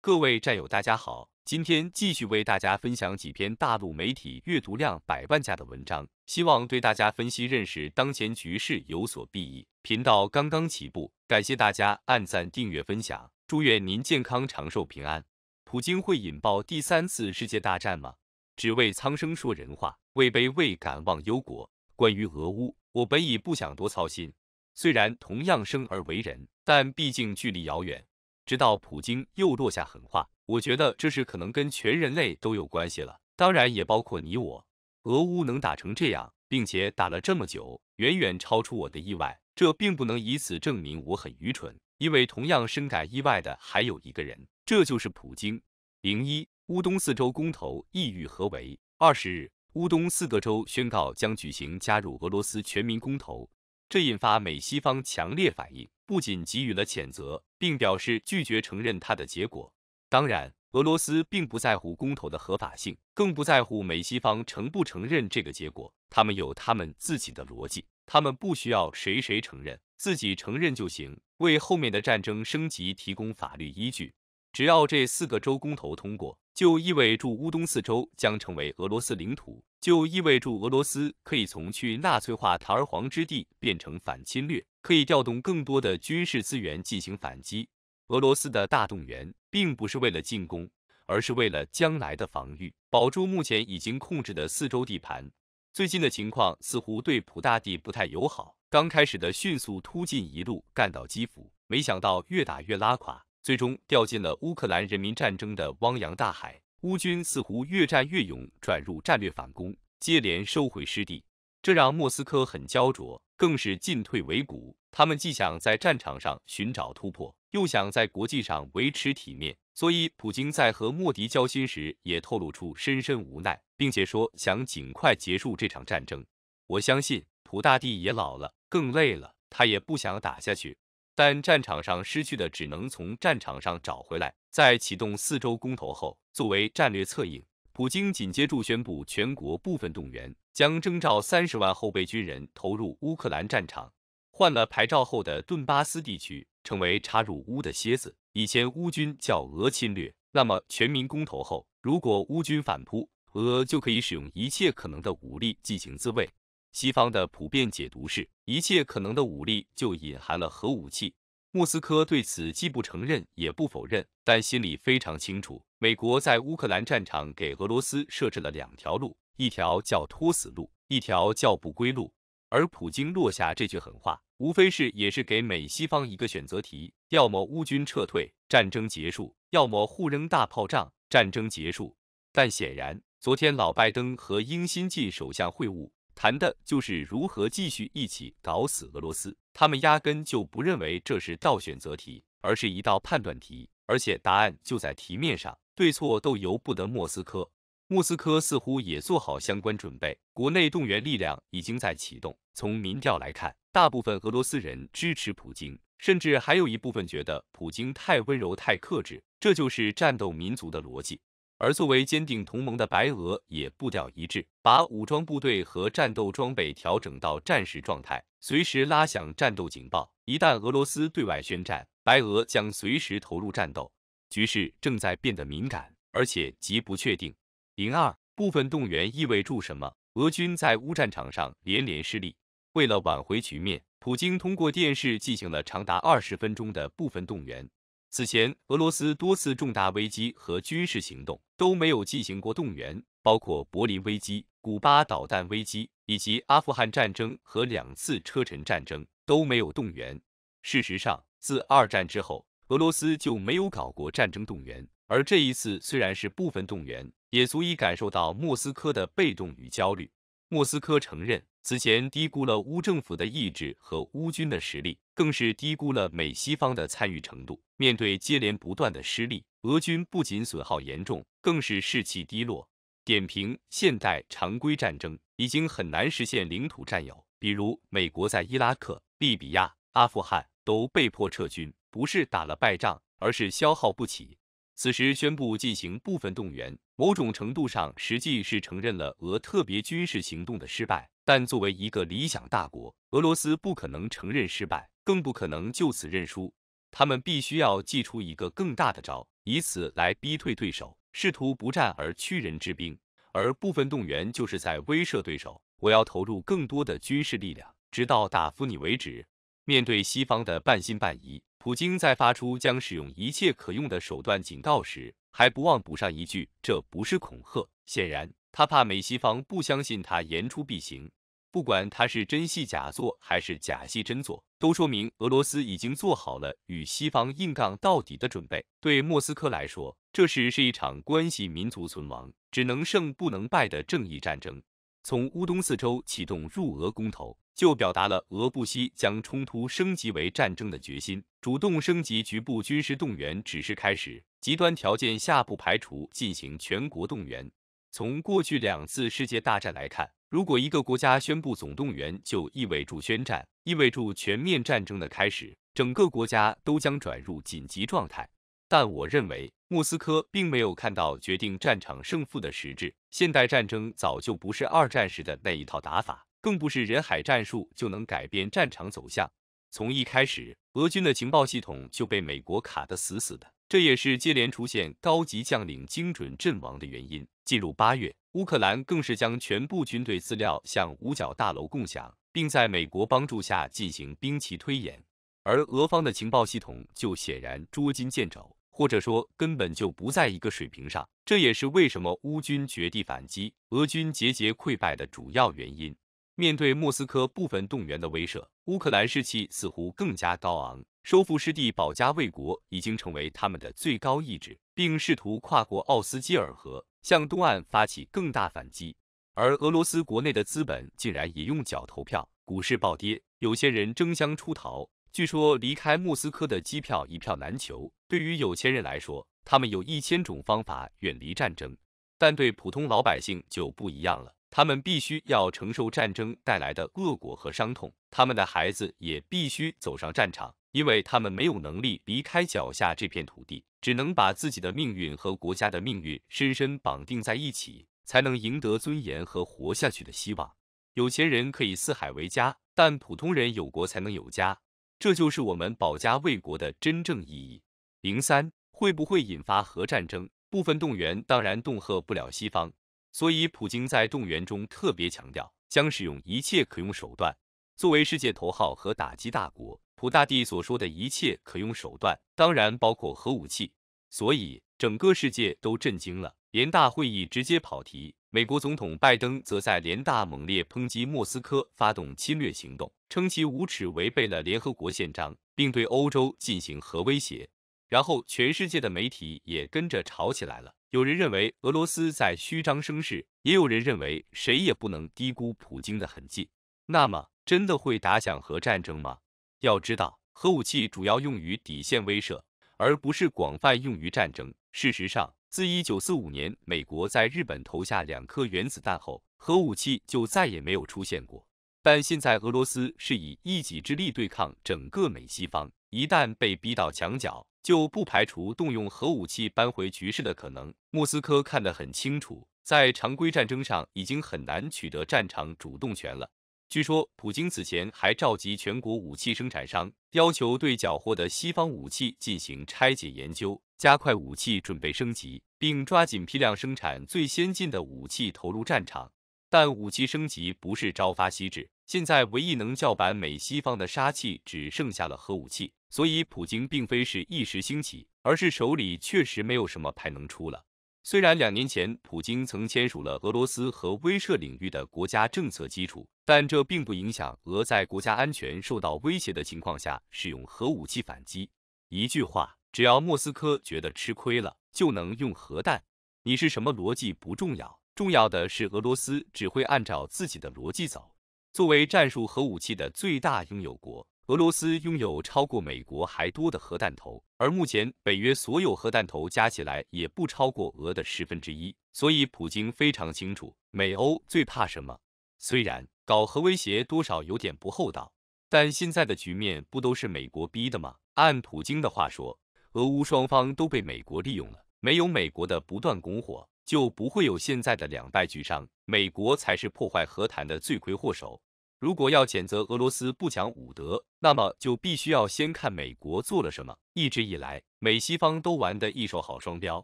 各位战友，大家好！今天继续为大家分享几篇大陆媒体阅读量百万加的文章，希望对大家分析认识当前局势有所裨益。频道刚刚起步，感谢大家按赞、订阅、分享。祝愿您健康长寿、平安。普京会引爆第三次世界大战吗？只为苍生说人话，位卑未敢忘忧国。关于俄乌，我本已不想多操心，虽然同样生而为人，但毕竟距离遥远。直到普京又落下狠话，我觉得这事可能跟全人类都有关系了，当然也包括你我。俄乌能打成这样，并且打了这么久，远远超出我的意外。这并不能以此证明我很愚蠢，因为同样深感意外的还有一个人，这就是普京。零一，乌东四州公投意欲何为？二十日，乌东四个州宣告将举行加入俄罗斯全民公投，这引发美西方强烈反应。不仅给予了谴责，并表示拒绝承认他的结果。当然，俄罗斯并不在乎公投的合法性，更不在乎美西方承不承认这个结果。他们有他们自己的逻辑，他们不需要谁谁承认，自己承认就行，为后面的战争升级提供法律依据。只要这四个州公投通过。就意味着乌东四周将成为俄罗斯领土，就意味着俄罗斯可以从去纳粹化堂而皇之地变成反侵略，可以调动更多的军事资源进行反击。俄罗斯的大动员并不是为了进攻，而是为了将来的防御，保住目前已经控制的四周地盘。最近的情况似乎对普大帝不太友好，刚开始的迅速突进一路干到基辅，没想到越打越拉垮。最终掉进了乌克兰人民战争的汪洋大海，乌军似乎越战越勇，转入战略反攻，接连收回失地，这让莫斯科很焦灼，更是进退维谷。他们既想在战场上寻找突破，又想在国际上维持体面。所以，普京在和莫迪交心时，也透露出深深无奈，并且说想尽快结束这场战争。我相信，普大帝也老了，更累了，他也不想打下去。但战场上失去的只能从战场上找回来。在启动四周公投后，作为战略策应，普京紧接着宣布全国部分动员，将征召三十万后备军人投入乌克兰战场。换了牌照后的顿巴斯地区成为插入乌的蝎子。以前乌军叫俄侵略，那么全民公投后，如果乌军反扑，俄就可以使用一切可能的武力进行自卫。西方的普遍解读是，一切可能的武力就隐含了核武器。莫斯科对此既不承认也不否认，但心里非常清楚，美国在乌克兰战场给俄罗斯设置了两条路，一条叫拖死路，一条叫不归路。而普京落下这句狠话，无非是也是给美西方一个选择题：要么乌军撤退，战争结束；要么互扔大炮仗，战争结束。但显然，昨天老拜登和英新晋首相会晤。谈的就是如何继续一起搞死俄罗斯，他们压根就不认为这是道选择题，而是一道判断题，而且答案就在题面上，对错都由不得莫斯科。莫斯科似乎也做好相关准备，国内动员力量已经在启动。从民调来看，大部分俄罗斯人支持普京，甚至还有一部分觉得普京太温柔、太克制，这就是战斗民族的逻辑。而作为坚定同盟的白俄也步调一致，把武装部队和战斗装备调整到战时状态，随时拉响战斗警报。一旦俄罗斯对外宣战，白俄将随时投入战斗。局势正在变得敏感，而且极不确定。零二部分动员意味着什么？俄军在乌战场上连连失利，为了挽回局面，普京通过电视进行了长达二十分钟的部分动员。此前，俄罗斯多次重大危机和军事行动都没有进行过动员，包括柏林危机、古巴导弹危机以及阿富汗战争和两次车臣战争都没有动员。事实上，自二战之后，俄罗斯就没有搞过战争动员，而这一次虽然是部分动员，也足以感受到莫斯科的被动与焦虑。莫斯科承认，此前低估了乌政府的意志和乌军的实力，更是低估了美西方的参与程度。面对接连不断的失利，俄军不仅损耗严重，更是士气低落。点评：现代常规战争已经很难实现领土占有，比如美国在伊拉克、利比亚、阿富汗都被迫撤军，不是打了败仗，而是消耗不起。此时宣布进行部分动员，某种程度上实际是承认了俄特别军事行动的失败。但作为一个理想大国，俄罗斯不可能承认失败，更不可能就此认输。他们必须要祭出一个更大的招，以此来逼退对手，试图不战而屈人之兵。而部分动员就是在威慑对手，我要投入更多的军事力量，直到打服你为止。面对西方的半信半疑。普京在发出将使用一切可用的手段警告时，还不忘补上一句：“这不是恐吓。”显然，他怕美西方不相信他言出必行。不管他是真戏假做，还是假戏真做，都说明俄罗斯已经做好了与西方硬杠到底的准备。对莫斯科来说，这时是一场关系民族存亡、只能胜不能败的正义战争。从乌东四州启动入俄公投。就表达了俄不惜将冲突升级为战争的决心，主动升级局部军事动员只是开始，极端条件下不排除进行全国动员。从过去两次世界大战来看，如果一个国家宣布总动员，就意味着宣战，意味着全面战争的开始，整个国家都将转入紧急状态。但我认为，莫斯科并没有看到决定战场胜负的实质，现代战争早就不是二战时的那一套打法。更不是人海战术就能改变战场走向。从一开始，俄军的情报系统就被美国卡得死死的，这也是接连出现高级将领精准阵亡的原因。进入八月，乌克兰更是将全部军队资料向五角大楼共享，并在美国帮助下进行兵棋推演，而俄方的情报系统就显然捉襟见肘，或者说根本就不在一个水平上。这也是为什么乌军绝地反击，俄军节节溃败的主要原因。面对莫斯科部分动员的威慑，乌克兰士气似乎更加高昂，收复失地、保家卫国已经成为他们的最高意志，并试图跨过奥斯基尔河，向东岸发起更大反击。而俄罗斯国内的资本竟然也用脚投票，股市暴跌，有些人争相出逃，据说离开莫斯科的机票一票难求。对于有钱人来说，他们有一千种方法远离战争，但对普通老百姓就不一样了。他们必须要承受战争带来的恶果和伤痛，他们的孩子也必须走上战场，因为他们没有能力离开脚下这片土地，只能把自己的命运和国家的命运深深绑定在一起，才能赢得尊严和活下去的希望。有钱人可以四海为家，但普通人有国才能有家，这就是我们保家卫国的真正意义。零三会不会引发核战争？部分动员当然恫喝不了西方。所以，普京在动员中特别强调，将使用一切可用手段。作为世界头号和打击大国，普大帝所说的一切可用手段，当然包括核武器。所以，整个世界都震惊了。联大会议直接跑题，美国总统拜登则在联大猛烈抨击莫斯科发动侵略行动，称其无耻，违背了联合国宪章，并对欧洲进行核威胁。然后，全世界的媒体也跟着吵起来了。有人认为俄罗斯在虚张声势，也有人认为谁也不能低估普京的痕迹。那么，真的会打响核战争吗？要知道，核武器主要用于底线威慑，而不是广泛用于战争。事实上，自一九四五年美国在日本投下两颗原子弹后，核武器就再也没有出现过。但现在俄罗斯是以一己之力对抗整个美西方，一旦被逼到墙角。就不排除动用核武器扳回局势的可能。莫斯科看得很清楚，在常规战争上已经很难取得战场主动权了。据说，普京此前还召集全国武器生产商，要求对缴获的西方武器进行拆解研究，加快武器准备升级，并抓紧批量生产最先进的武器投入战场。但武器升级不是朝发夕至，现在唯一能叫板美西方的杀器只剩下了核武器，所以普京并非是一时兴起，而是手里确实没有什么牌能出了。虽然两年前普京曾签署了俄罗斯核威慑领域的国家政策基础，但这并不影响俄在国家安全受到威胁的情况下使用核武器反击。一句话，只要莫斯科觉得吃亏了，就能用核弹。你是什么逻辑不重要。重要的是，俄罗斯只会按照自己的逻辑走。作为战术核武器的最大拥有国，俄罗斯拥有超过美国还多的核弹头，而目前北约所有核弹头加起来也不超过俄的十分之一。所以，普京非常清楚美欧最怕什么。虽然搞核威胁多少有点不厚道，但现在的局面不都是美国逼的吗？按普京的话说，俄乌双方都被美国利用了，没有美国的不断拱火。就不会有现在的两败俱伤。美国才是破坏和谈的罪魁祸首。如果要谴责俄罗斯不讲武德，那么就必须要先看美国做了什么。一直以来，美西方都玩的一手好双标，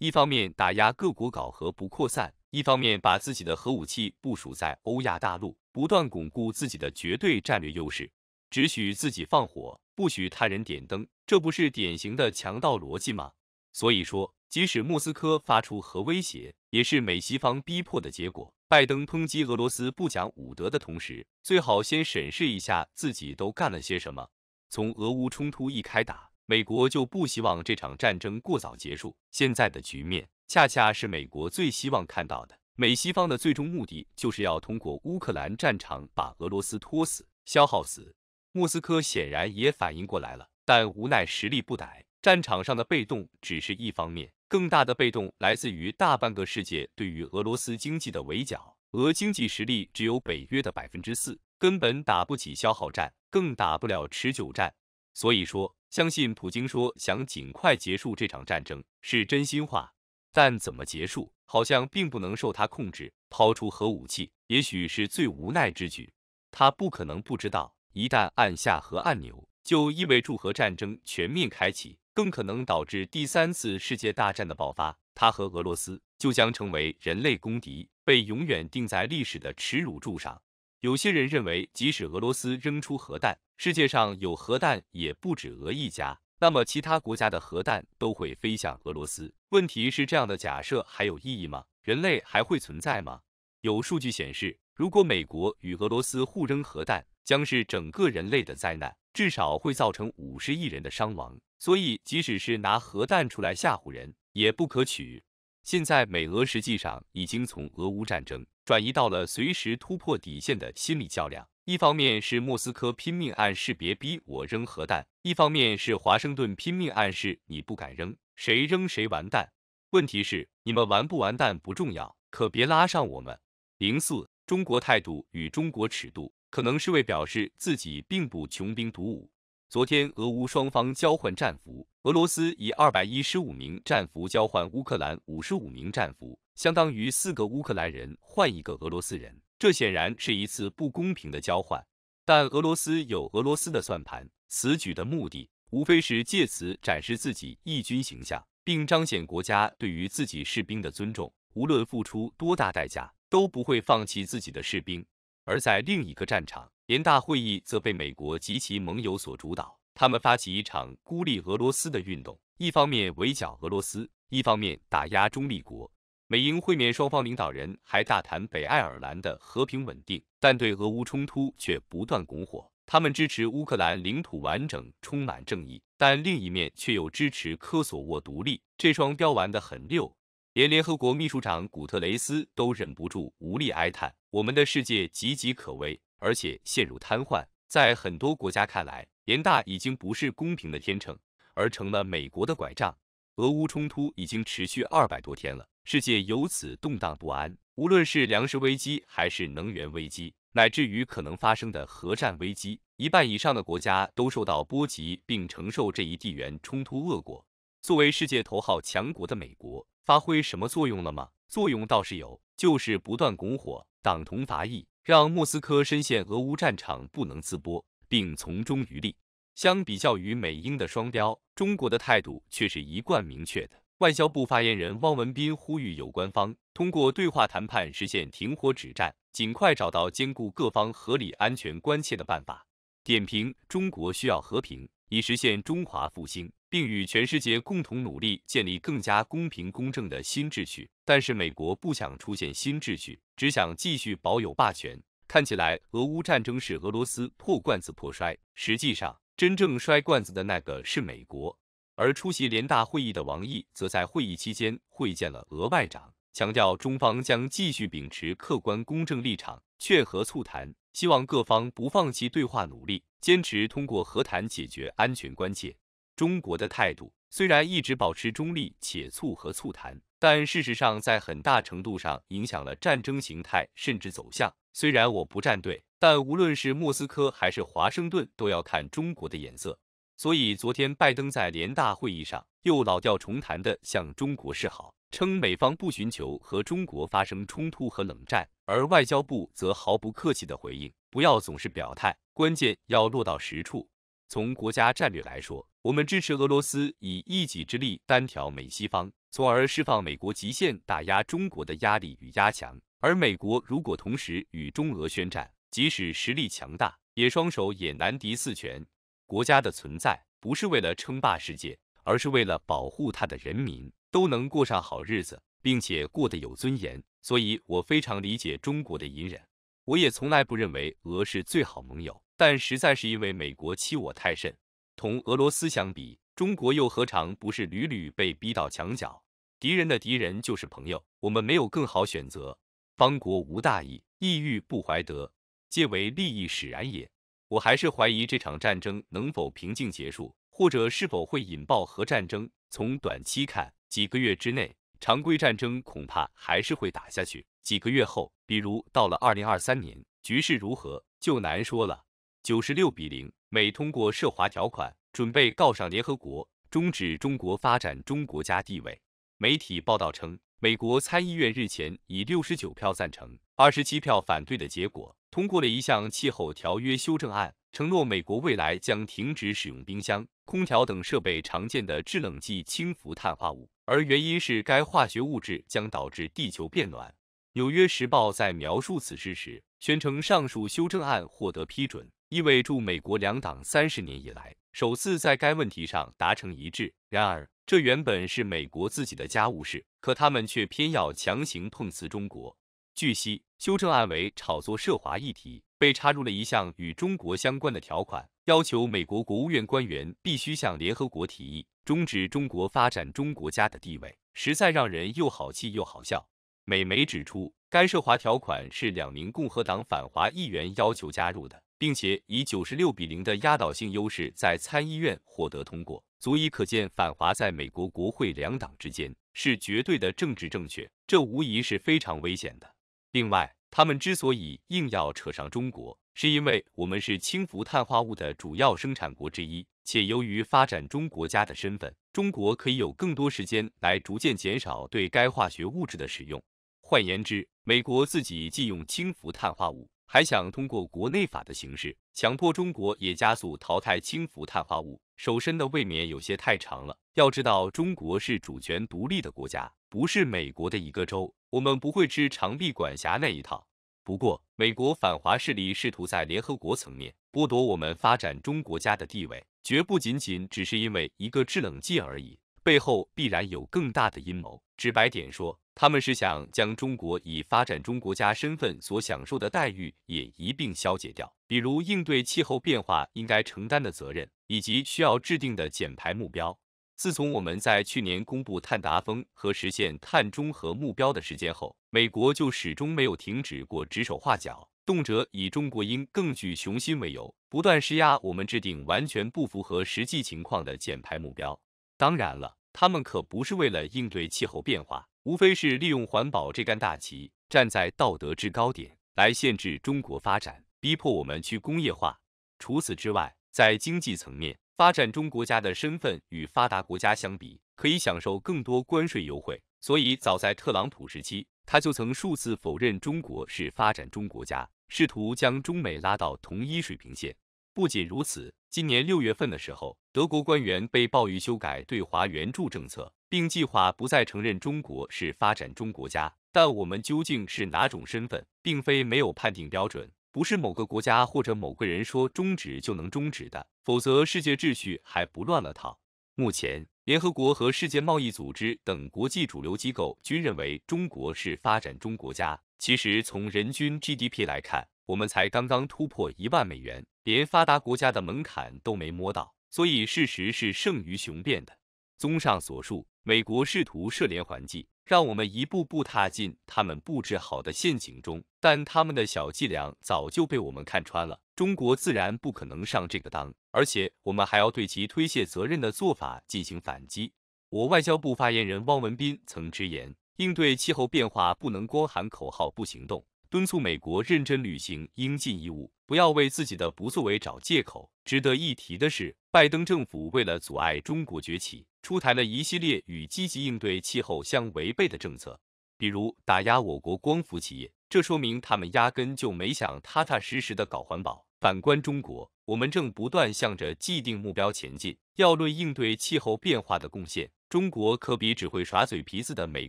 一方面打压各国搞核不扩散，一方面把自己的核武器部署在欧亚大陆，不断巩固自己的绝对战略优势，只许自己放火，不许他人点灯，这不是典型的强盗逻辑吗？所以说。即使莫斯科发出核威胁，也是美西方逼迫的结果。拜登抨击俄罗斯不讲武德的同时，最好先审视一下自己都干了些什么。从俄乌冲突一开打，美国就不希望这场战争过早结束。现在的局面恰恰是美国最希望看到的。美西方的最终目的就是要通过乌克兰战场把俄罗斯拖死、消耗死。莫斯科显然也反应过来了，但无奈实力不逮，战场上的被动只是一方面。更大的被动来自于大半个世界对于俄罗斯经济的围剿，俄经济实力只有北约的百分之四，根本打不起消耗战，更打不了持久战。所以说，相信普京说想尽快结束这场战争是真心话，但怎么结束，好像并不能受他控制。抛出核武器，也许是最无奈之举。他不可能不知道，一旦按下核按钮，就意味着核战争全面开启。更可能导致第三次世界大战的爆发，他和俄罗斯就将成为人类公敌，被永远定在历史的耻辱柱上。有些人认为，即使俄罗斯扔出核弹，世界上有核弹也不止俄一家，那么其他国家的核弹都会飞向俄罗斯。问题是，这样的假设还有意义吗？人类还会存在吗？有数据显示，如果美国与俄罗斯互扔核弹，将是整个人类的灾难，至少会造成五十亿人的伤亡。所以，即使是拿核弹出来吓唬人，也不可取。现在，美俄实际上已经从俄乌战争转移到了随时突破底线的心理较量。一方面是莫斯科拼命暗示别逼我扔核弹，一方面是华盛顿拼命暗示你不敢扔，谁扔谁完蛋。问题是，你们完不完蛋不重要，可别拉上我们。零四，中国态度与中国尺度，可能是为表示自己并不穷兵黩武。昨天，俄乌双方交换战俘，俄罗斯以二百一十五名战俘交换乌克兰五十五名战俘，相当于四个乌克兰人换一个俄罗斯人。这显然是一次不公平的交换，但俄罗斯有俄罗斯的算盘。此举的目的无非是借此展示自己义军形象，并彰显国家对于自己士兵的尊重，无论付出多大代价，都不会放弃自己的士兵。而在另一个战场。联大会议则被美国及其盟友所主导，他们发起一场孤立俄罗斯的运动，一方面围剿俄罗斯，一方面打压中立国。美英会面，双方领导人还大谈北爱尔兰的和平稳定，但对俄乌冲突却不断拱火。他们支持乌克兰领土完整，充满正义，但另一面却又支持科索沃独立，这双标玩得很溜，连联合国秘书长古特雷斯都忍不住无力哀叹：“我们的世界岌岌可危。”而且陷入瘫痪。在很多国家看来，联大已经不是公平的天秤，而成了美国的拐杖。俄乌冲突已经持续二百多天了，世界由此动荡不安。无论是粮食危机，还是能源危机，乃至于可能发生的核战危机，一半以上的国家都受到波及并承受这一地缘冲突恶果。作为世界头号强国的美国，发挥什么作用了吗？作用倒是有，就是不断拱火，党同伐异。让莫斯科深陷俄乌战场不能自拔，并从中渔利。相比较于美英的双标，中国的态度却是一贯明确的。外交部发言人汪文斌呼吁有关方通过对话谈判实现停火止战，尽快找到兼顾各方合理安全关切的办法。点评：中国需要和平，以实现中华复兴。并与全世界共同努力，建立更加公平公正的新秩序。但是美国不想出现新秩序，只想继续保有霸权。看起来俄乌战争是俄罗斯破罐子破摔，实际上真正摔罐子的那个是美国。而出席联大会议的王毅则在会议期间会见了俄外长，强调中方将继续秉持客观公正立场，劝和促谈，希望各方不放弃对话努力，坚持通过和谈解决安全关切。中国的态度虽然一直保持中立且促和促谈，但事实上在很大程度上影响了战争形态甚至走向。虽然我不站队，但无论是莫斯科还是华盛顿都要看中国的眼色。所以昨天拜登在联大会议上又老调重弹地向中国示好，称美方不寻求和中国发生冲突和冷战，而外交部则毫不客气地回应：不要总是表态，关键要落到实处。从国家战略来说。我们支持俄罗斯以一己之力单挑美西方，从而释放美国极限打压中国的压力与压强。而美国如果同时与中俄宣战，即使实力强大，也双手也难敌四拳。国家的存在不是为了称霸世界，而是为了保护他的人民都能过上好日子，并且过得有尊严。所以，我非常理解中国的隐忍。我也从来不认为俄是最好盟友，但实在是因为美国欺我太甚。同俄罗斯相比，中国又何尝不是屡屡被逼到墙角？敌人的敌人就是朋友，我们没有更好选择。邦国无大义，意欲不怀德，皆为利益使然也。我还是怀疑这场战争能否平静结束，或者是否会引爆核战争。从短期看，几个月之内，常规战争恐怕还是会打下去。几个月后，比如到了二零二三年，局势如何就难说了。九十六比零。美通过涉华条款，准备告上联合国，终止中国发展中国家地位。媒体报道称，美国参议院日前以六十九票赞成、二十七票反对的结果，通过了一项气候条约修正案，承诺美国未来将停止使用冰箱、空调等设备常见的制冷剂氢氟碳化物，而原因是该化学物质将导致地球变暖。纽约时报在描述此事时，宣称上述修正案获得批准。意味着美国两党三十年以来首次在该问题上达成一致。然而，这原本是美国自己的家务事，可他们却偏要强行碰瓷中国。据悉，修正案为炒作涉华议题，被插入了一项与中国相关的条款，要求美国国务院官员必须向联合国提议终止中国发展中国家的地位，实在让人又好气又好笑。美媒指出，该涉华条款是两名共和党反华议员要求加入的。并且以九十六比零的压倒性优势在参议院获得通过，足以可见反华在美国国会两党之间是绝对的政治正确，这无疑是非常危险的。另外，他们之所以硬要扯上中国，是因为我们是氢氟碳化物的主要生产国之一，且由于发展中国家的身份，中国可以有更多时间来逐渐减少对该化学物质的使用。换言之，美国自己既用氢氟碳化物。还想通过国内法的形式强迫中国也加速淘汰氢氟碳化物，手伸的未免有些太长了。要知道，中国是主权独立的国家，不是美国的一个州，我们不会吃长臂管辖那一套。不过，美国反华势力试图在联合国层面剥夺我们发展中国家的地位，绝不仅仅只是因为一个制冷剂而已，背后必然有更大的阴谋。直白点说。他们是想将中国以发展中国家身份所享受的待遇也一并消解掉，比如应对气候变化应该承担的责任，以及需要制定的减排目标。自从我们在去年公布碳达峰和实现碳中和目标的时间后，美国就始终没有停止过指手画脚，动辄以中国应更具雄心为由，不断施压我们制定完全不符合实际情况的减排目标。当然了，他们可不是为了应对气候变化。无非是利用环保这杆大旗，站在道德制高点来限制中国发展，逼迫我们去工业化。除此之外，在经济层面，发展中国家的身份与发达国家相比，可以享受更多关税优惠。所以，早在特朗普时期，他就曾数次否认中国是发展中国家，试图将中美拉到同一水平线。不仅如此，今年六月份的时候，德国官员被曝于修改对华援助政策。并计划不再承认中国是发展中国家，但我们究竟是哪种身份，并非没有判定标准，不是某个国家或者某个人说终止就能终止的，否则世界秩序还不乱了套。目前，联合国和世界贸易组织等国际主流机构均认为中国是发展中国家。其实，从人均 GDP 来看，我们才刚刚突破一万美元，连发达国家的门槛都没摸到，所以事实是胜于雄辩的。综上所述。美国试图设连环计，让我们一步步踏进他们布置好的陷阱中，但他们的小伎俩早就被我们看穿了。中国自然不可能上这个当，而且我们还要对其推卸责任的做法进行反击。我外交部发言人汪文斌曾直言，应对气候变化不能光喊口号不行动。敦促美国认真履行应尽义务，不要为自己的不作为找借口。值得一提的是，拜登政府为了阻碍中国崛起，出台了一系列与积极应对气候相违背的政策，比如打压我国光伏企业。这说明他们压根就没想踏踏实实的搞环保。反观中国，我们正不断向着既定目标前进。要论应对气候变化的贡献，中国可比只会耍嘴皮子的美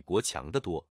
国强得多。